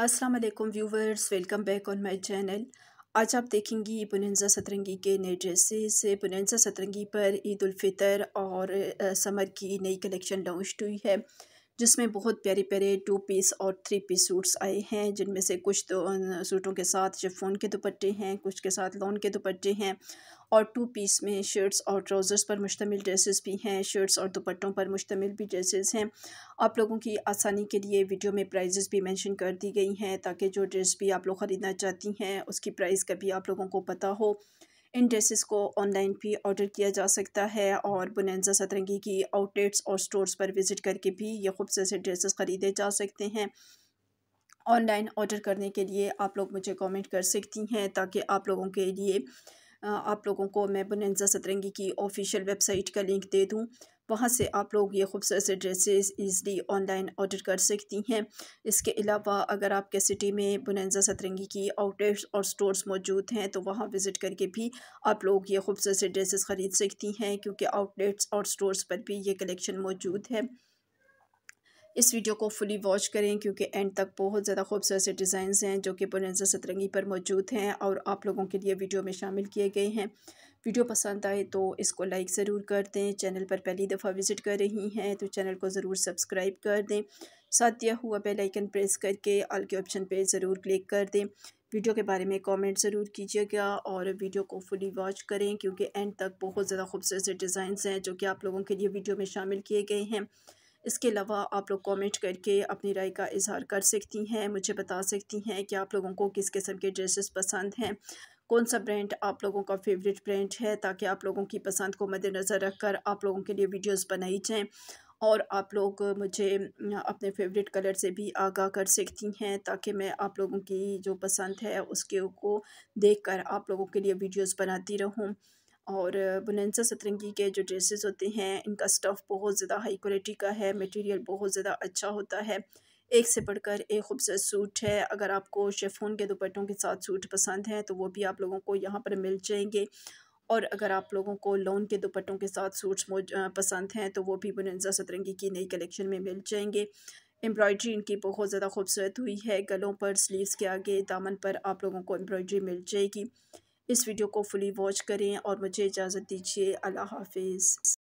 अस्सलाम वालेकुम viewers welcome back on my channel आज आप देखेंगी पुनजा सतरंगी के नए ड्रेसेस पुनजा सतरंगी पर ईद उल फितर और समर की नई कलेक्शन लॉन्च हुई है जिसमें बहुत प्यारे प्यारे टू पीस और थ्री पीस सूट्स आए हैं जिनमें से कुछ तो सूटों के साथ शेफोन के दुपट्टे हैं कुछ के साथ लॉन के दुपट्टे हैं और टू पीस में शर्ट्स और ट्राउज़र्स पर मुश्तमिल ड्रेसेस भी हैं शर्ट्स और दुपट्टों पर मुश्तमिल भी ड्रेसेस हैं आप लोगों की आसानी के लिए वीडियो में प्राइजेस भी मेंशन कर दी गई हैं ताकि जो ड्रेस भी आप लोग ख़रीदना चाहती हैं उसकी प्राइस का भी आप लोगों को पता हो इन ड्रेसेस को ऑनलाइन भी ऑर्डर किया जा सकता है और बुनजा सतरंगी की आउटलेट्स और स्टोर्स पर विज़िट करके भी ये खूबसूरत से ड्रेसेस ख़रीदे जा सकते हैं ऑनलाइन ऑर्डर करने के लिए आप लोग मुझे कमेंट कर सकती हैं ताकि आप लोगों के लिए आप लोगों को मैं बुनजा सतरंगी की ऑफिशियल वेबसाइट का लिंक दे दूँ वहाँ से आप लोग ये खूबसूरत से ड्रेसेस ईज़ली ऑनलाइन ऑर्डर कर सकती हैं इसके अलावा अगर आपके सिटी में बुनंजा सतरंगी की आउटलेट्स और स्टोर्स मौजूद हैं तो वहाँ विज़िट करके भी आप लोग ये खूबसूरत से ड्रेसेस ख़रीद सकती हैं क्योंकि आउटलेट्स और स्टोर्स पर भी ये कलेक्शन मौजूद है इस वीडियो को फुली वॉच करें क्योंकि एंड तक बहुत ज़्यादा खूबसूरत से डिज़ाइन हैं जो कि बुनजा सतरंगी पर मौजूद हैं और आप लोगों के लिए वीडियो में शामिल किए गए हैं वीडियो पसंद आए तो इसको लाइक ज़रूर कर दें चैनल पर पहली दफ़ा विज़िट कर रही हैं तो चैनल को ज़रूर सब्सक्राइब कर दें साथ दिया हुआ बेल आइकन प्रेस करके ऑल के ऑप्शन पे ज़रूर क्लिक कर दें वीडियो के बारे में कमेंट ज़रूर कीजिएगा और वीडियो को फुली वॉच करें क्योंकि एंड तक बहुत ज़्यादा खूबसूरत से हैं जो कि आप लोगों के लिए वीडियो में शामिल किए गए हैं इसके अलावा आप लोग कमेंट करके अपनी राय का इजहार कर सकती हैं मुझे बता सकती हैं कि आप लोगों को किस किस्म के ड्रेसेस पसंद हैं कौन सा ब्रांड आप लोगों का फेवरेट ब्रांड है ताकि आप लोगों की पसंद को मद्देनज़र रख कर आप लोगों के लिए वीडियोस बनाई जाएँ और आप लोग मुझे अपने फेवरेट कलर से भी आगाह कर सकती हैं ताकि मैं आप लोगों की जो पसंद है उसके को देख कर आप लोगों के लिए वीडियोज़ बनाती रहूँ और बुनसा सतरंगी के जो ड्रेसेस होते हैं इनका स्टफ़ बहुत ज़्यादा हाई क्वालिटी का है मटेरियल बहुत ज़्यादा अच्छा होता है एक से बढ़कर एक खूबसूरत सूट है अगर आपको शेफोन के दुपट्टों के साथ सूट पसंद हैं तो वो भी आप लोगों को यहाँ पर मिल जाएंगे और अगर आप लोगों को लोन के दुपट्टों के साथ सूट्स पसंद हैं तो वो भी बुनजा सतरंगी की नई कलेक्शन में मिल जाएंगे एम्ब्रॉयड्री इनकी बहुत ज़्यादा खूबसूरत हुई है गलों पर स्लीव्स के आगे दामन पर आप लोगों को एम्ब्रॉयड्री मिल जाएगी इस वीडियो को फुली वॉच करें और मुझे इजाज़त दीजिए अल्लाह हाफिज़